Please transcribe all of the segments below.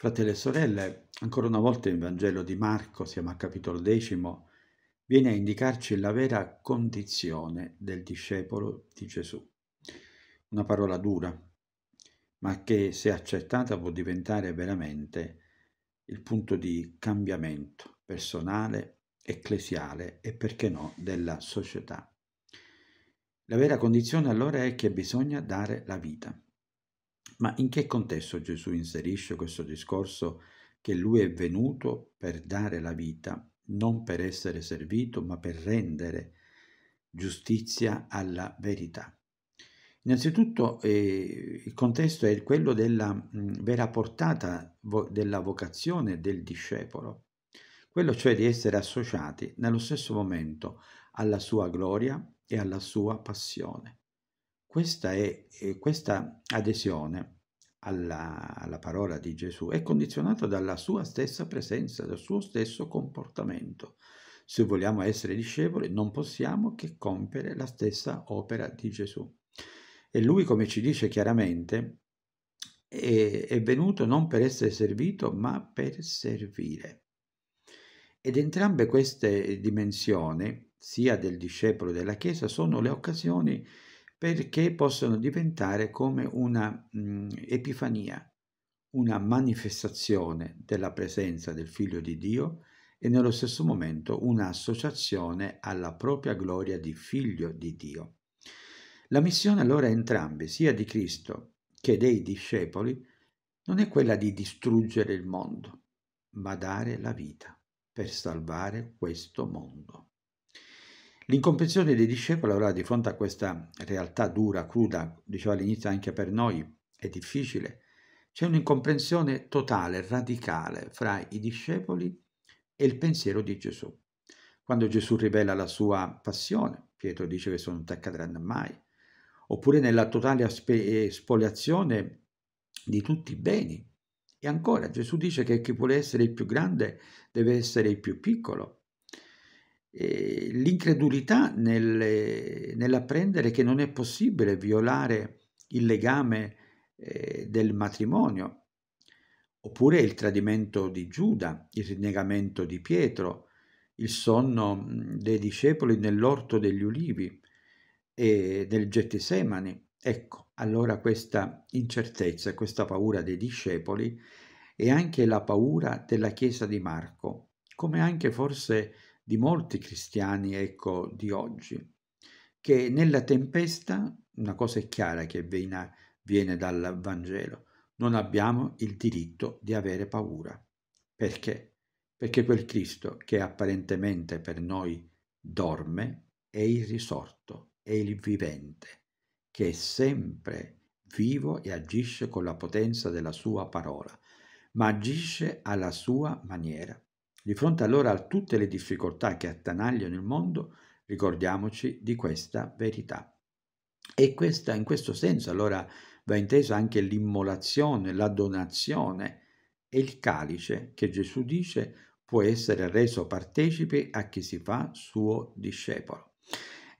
Fratelli e sorelle, ancora una volta il Vangelo di Marco, siamo a capitolo decimo, viene a indicarci la vera condizione del discepolo di Gesù. Una parola dura, ma che se accettata può diventare veramente il punto di cambiamento personale, ecclesiale e perché no della società. La vera condizione allora è che bisogna dare la vita. Ma in che contesto Gesù inserisce questo discorso che lui è venuto per dare la vita, non per essere servito, ma per rendere giustizia alla verità? Innanzitutto eh, il contesto è quello della mh, mm, vera portata vo- della vocazione del discepolo, quello cioè di essere associati nello stesso momento alla sua gloria e alla sua passione. Questa, è, questa adesione alla, alla parola di Gesù è condizionata dalla sua stessa presenza, dal suo stesso comportamento. Se vogliamo essere discepoli non possiamo che compiere la stessa opera di Gesù. E lui, come ci dice chiaramente, è, è, venuto non per essere servito, ma per servire. Ed entrambe queste dimensioni, sia del discepolo della Chiesa, sono le occasioni perché possono diventare come una mh, mm, epifania, una manifestazione della presenza del Figlio di Dio e nello stesso momento un'associazione alla propria gloria di Figlio di Dio. La missione allora entrambi, sia di Cristo che dei discepoli, non è quella di distruggere il mondo, ma dare la vita per salvare questo mondo. L'incomprensione dei discepoli allora di fronte a questa realtà dura, cruda, diceva all'inizio anche per noi, è difficile, c'è un'incomprensione totale, radicale fra i discepoli e il pensiero di Gesù. Quando Gesù rivela la sua passione, Pietro dice che non ti accadrà mai, oppure nella totale spoliazione di tutti i beni. E ancora Gesù dice che chi vuole essere il più grande deve essere il più piccolo eh, l'incredulità nel, nell'apprendere che non è possibile violare il legame eh, del matrimonio, oppure il tradimento di Giuda, il rinnegamento di Pietro, il sonno mm, dei discepoli nell'orto degli ulivi e del Gettisemani. Ecco, allora questa incertezza, questa paura dei discepoli e anche la paura della Chiesa di Marco, come anche forse di molti cristiani ecco, di oggi, che nella tempesta, una cosa è chiara che viene, viene dal Vangelo, non abbiamo il diritto di avere paura. Perché? Perché quel Cristo che apparentemente per noi dorme è il risorto, è il vivente, che è sempre vivo e agisce con la potenza della sua parola, ma agisce alla sua maniera. Di fronte allora a tutte le difficoltà che attanagliano il mondo, ricordiamoci di questa verità. E questa, in questo senso allora va intesa anche l'immolazione, la donazione e il calice che Gesù dice può essere reso partecipe a chi si fa suo discepolo.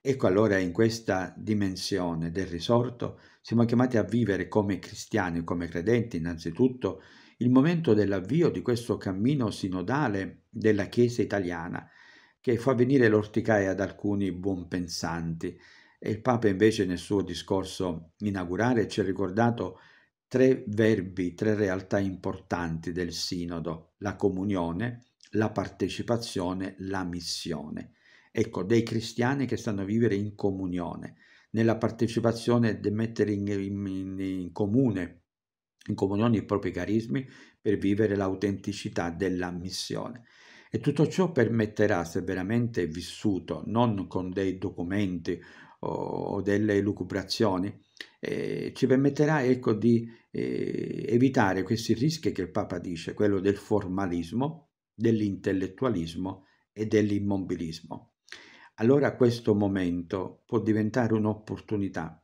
Ecco allora in questa dimensione del risorto siamo chiamati a vivere come cristiani, come credenti innanzitutto, il momento dell'avvio di questo cammino sinodale della Chiesa italiana, che fa venire l'orticaia ad alcuni buonpensanti. E il Papa invece nel suo discorso inaugurale ci ha ricordato tre verbi, tre realtà importanti del sinodo, la comunione, la partecipazione, la missione. Ecco, dei cristiani che stanno a vivere in comunione, nella partecipazione di mettere in, in, in comune in comunione i propri carismi per vivere l'autenticità della missione. E tutto ciò permetterà, se veramente vissuto, non con dei documenti o delle lucubrazioni, eh, ci permetterà ecco, di eh, evitare questi rischi che il Papa dice, quello del formalismo, dell'intellettualismo e dell'immobilismo. Allora questo momento può diventare un'opportunità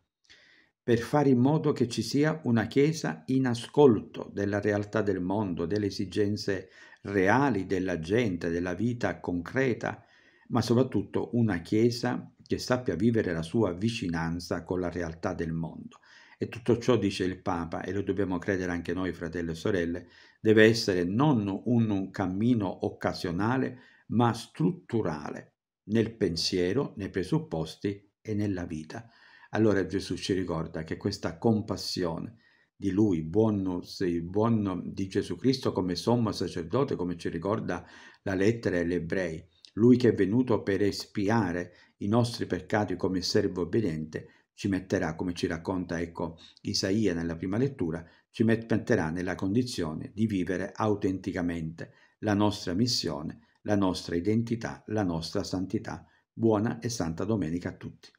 per fare in modo che ci sia una Chiesa in ascolto della realtà del mondo, delle esigenze reali della gente, della vita concreta, ma soprattutto una Chiesa che sappia vivere la sua vicinanza con la realtà del mondo. E tutto ciò, dice il Papa, e lo dobbiamo credere anche noi, fratelli e sorelle, deve essere non un cammino occasionale, ma strutturale nel pensiero, nei presupposti e nella vita. Allora Gesù ci ricorda che questa compassione di Lui, buono, buono di Gesù Cristo come sommo sacerdote, come ci ricorda la lettera agli ebrei, Lui che è venuto per espiare i nostri peccati come servo obbediente, ci metterà, come ci racconta ecco, Isaia nella prima lettura, ci metterà nella condizione di vivere autenticamente la nostra missione, la nostra identità, la nostra santità. Buona e santa domenica a tutti.